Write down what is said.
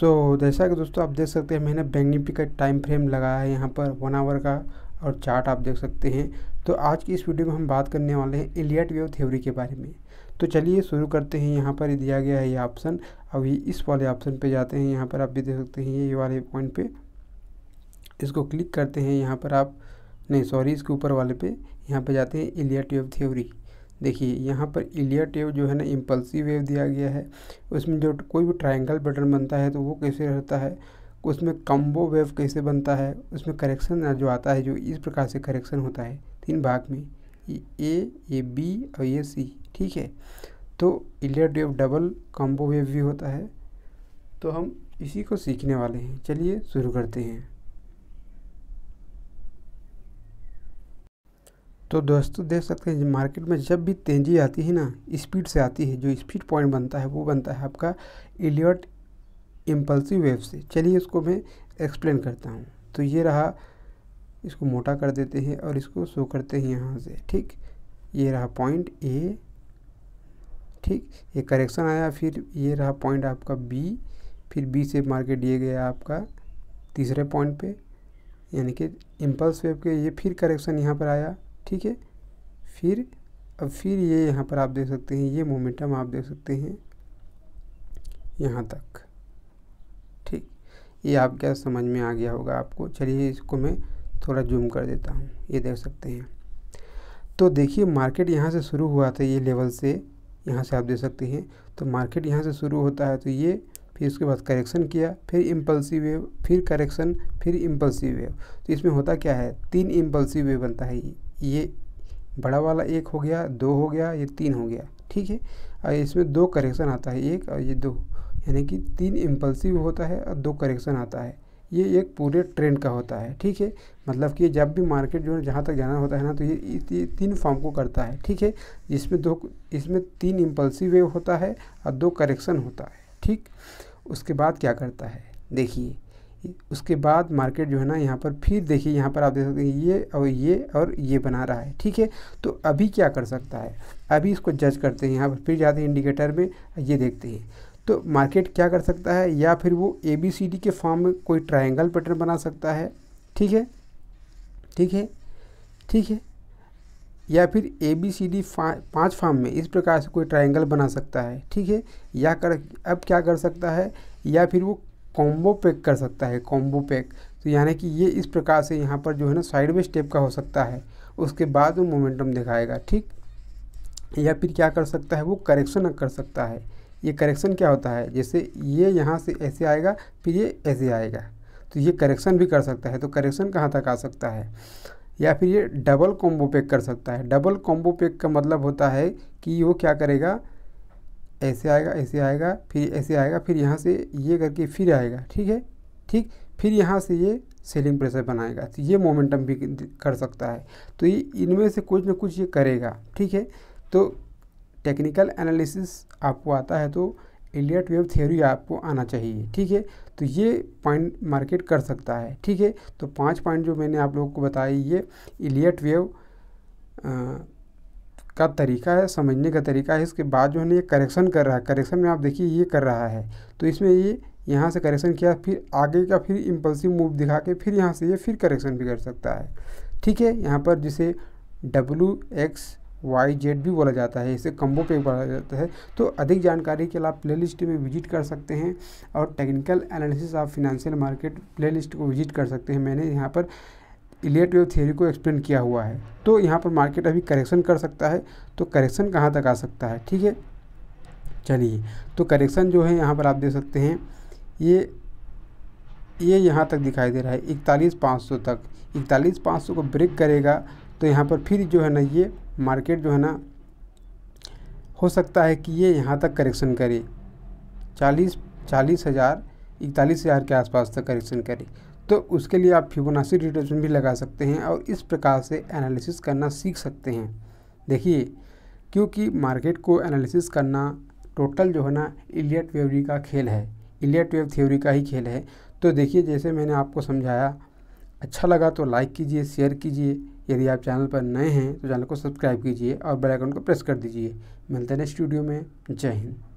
सो so, जैसा कि दोस्तों आप देख सकते हैं मैंने बैंक निफ्टी का टाइम फ्रेम लगाया है यहाँ पर वन आवर का और चार्ट आप देख सकते हैं तो आज की इस वीडियो में हम बात करने वाले हैं एलियट वेव थ्योरी के बारे में तो चलिए शुरू करते हैं यहाँ पर दिया गया है ये ऑप्शन अभी इस वाले ऑप्शन पर जाते हैं यहाँ पर आप भी देख सकते हैं ये वाले पॉइंट पर इसको क्लिक करते हैं यहाँ पर आप नहीं सॉरी इसके ऊपर वाले पे यहाँ पे जाते हैं एलियट वेव थ्योरी देखिए यहाँ पर इलिया टेव जो है ना इम्पल्सिव वेव दिया गया है उसमें जो कोई भी ट्रायंगल पैटर्न बनता है तो वो कैसे रहता है उसमें कम्बो वेव कैसे बनता है उसमें करेक्शन जो आता है जो इस प्रकार से करेक्शन होता है तीन भाग में ए ए ये बी और ये सी ठीक है तो इलिया टेव डबल कम्बो वेव भी होता है तो हम इसी को सीखने वाले हैं चलिए शुरू करते हैं तो दोस्तों देख सकते हैं मार्केट में जब भी तेज़ी आती है ना स्पीड से आती है जो स्पीड पॉइंट बनता है वो बनता है आपका इलियट इम्पल्सिव वेव से चलिए इसको मैं एक्सप्लेन करता हूँ तो ये रहा इसको मोटा कर देते हैं और इसको शो करते हैं यहाँ से ठीक ये रहा पॉइंट ए ठीक ये करेक्शन आया फिर ये रहा पॉइंट आपका बी फिर बी से मार्केट दिए गया आपका तीसरे पॉइंट पे यानी कि इम्पल्स वेव के ये फिर करेक्शन यहाँ पर आया ठीक है फिर अब फिर ये यहाँ पर आप देख सकते हैं ये मोमेंटम आप देख सकते हैं यहाँ तक ठीक ये आप क्या समझ में आ गया होगा आपको चलिए इसको मैं थोड़ा जूम कर देता हूँ ये देख सकते हैं तो देखिए मार्केट यहाँ से शुरू हुआ था ये लेवल से यहाँ से आप देख सकते हैं तो मार्केट यहाँ से शुरू होता है तो ये फिर उसके बाद करेक्शन किया फिर इम्पल्सिव वेव फिर करेक्शन फिर इम्पल्सिव वेव तो इसमें होता क्या है तीन इम्पल्सिव वेव बनता है ये ये बड़ा वाला एक हो गया दो हो गया ये तीन हो गया ठीक है और इसमें दो करेक्शन आता है एक और ये दो यानी कि तीन इम्पल्सिव होता है और दो करेक्शन आता है ये एक पूरे ट्रेंड का होता है ठीक है मतलब कि जब भी मार्केट जो है जहाँ तक जाना होता है ना तो ये, तीन फॉर्म को करता है ठीक है इसमें दो इसमें तीन इम्पल्सिव वेव होता है और दो करेक्शन होता है ठीक उसके बाद क्या करता है देखिए उसके बाद मार्केट जो है ना यहाँ पर फिर देखिए यहाँ पर आप देख सकते हैं ये और ये और ये बना रहा है ठीक है तो अभी क्या कर सकता है अभी इसको जज करते हैं यहाँ पर फिर जाते हैं इंडिकेटर में ये देखते हैं तो मार्केट क्या कर सकता है या फिर वो ए बी सी डी के फॉर्म में कोई ट्राइंगल पैटर्न बना सकता है ठीक है ठीक है ठीक है या फिर ए बी सी डी पाँच फॉर्म में इस प्रकार से कोई ट्राइंगल बना सकता है ठीक है या कर अब क्या कर सकता है या फिर वो कॉम्बो पैक कर सकता है कॉम्बो पैक तो यानी कि ये इस प्रकार से यहाँ पर जो है ना साइड में स्टेप का हो सकता है उसके बाद वो मोमेंटम दिखाएगा ठीक या फिर क्या कर सकता है वो करेक्शन कर सकता है ये करेक्शन क्या होता है जैसे ये यहाँ से ऐसे आएगा फिर ये ऐसे आएगा तो ये करेक्शन भी कर सकता है तो करेक्शन कहाँ तक आ सकता है या फिर ये डबल कॉम्बो पैक कर सकता है डबल कॉम्बो पैक का मतलब होता है कि वो क्या करेगा ऐसे आएगा ऐसे आएगा फिर ऐसे आएगा फिर यहाँ से ये करके फिर आएगा ठीक है ठीक फिर यहाँ से ये सेलिंग प्रेशर बनाएगा तो ये मोमेंटम भी कर सकता है तो ये इनमें से कुछ ना कुछ ये करेगा ठीक है तो टेक्निकल एनालिसिस आपको आता है तो इलियट वेव थ्योरी आपको आना चाहिए ठीक है तो ये पॉइंट मार्केट कर सकता है ठीक है तो पांच पॉइंट जो मैंने आप लोगों को बताए ये इलियट वेव का तरीका है समझने का तरीका है इसके बाद जो है ना ये करेक्शन कर रहा है करेक्शन में आप देखिए ये कर रहा है तो इसमें ये यहाँ से करेक्शन किया फिर आगे का फिर इम्पल्सिव मूव दिखा के फिर यहाँ से ये फिर करेक्शन भी कर सकता है ठीक है यहाँ पर जिसे डब्ल्यू एक्स वाई जेड भी बोला जाता है इसे कम्बो पे बोला जाता है तो अधिक जानकारी के लिए आप प्लेलिस्ट में विजिट कर सकते हैं और technical analysis of financial market playlist को विजिट कर सकते हैं मैंने यहाँ पर इलेट वेव थ्योरी को एक्सप्लेन किया हुआ है तो यहाँ पर मार्केट अभी करेक्शन कर सकता है तो करेक्शन कहाँ तक आ सकता है ठीक है चलिए तो करेक्शन जो है यहाँ पर आप देख सकते हैं ये ये यहाँ तक दिखाई दे रहा है इकतालीस पाँच सौ तक इकतालीस पाँच सौ को ब्रेक करेगा तो यहाँ पर फिर जो है ना ये मार्केट जो है ना हो सकता है कि ये यहाँ तक करेक्शन करे चालीस चालीस हज़ार इकतालीस हज़ार के आसपास तक करेक्शन करे तो उसके लिए आप फिबोनाची रिटेंशन भी लगा सकते हैं और इस प्रकार से एनालिसिस करना सीख सकते हैं देखिए क्योंकि मार्केट को एनालिसिस करना टोटल जो है ना इलियट वेवरी का खेल है इलियट वेव थ्योरी का ही खेल है तो देखिए जैसे मैंने आपको समझाया अच्छा लगा तो लाइक कीजिए शेयर कीजिए यदि आप चैनल पर नए हैं तो चैनल को सब्सक्राइब कीजिए और बेलाइकन को प्रेस कर दीजिए मिलते हैं नेक्स्ट वीडियो में जय हिंद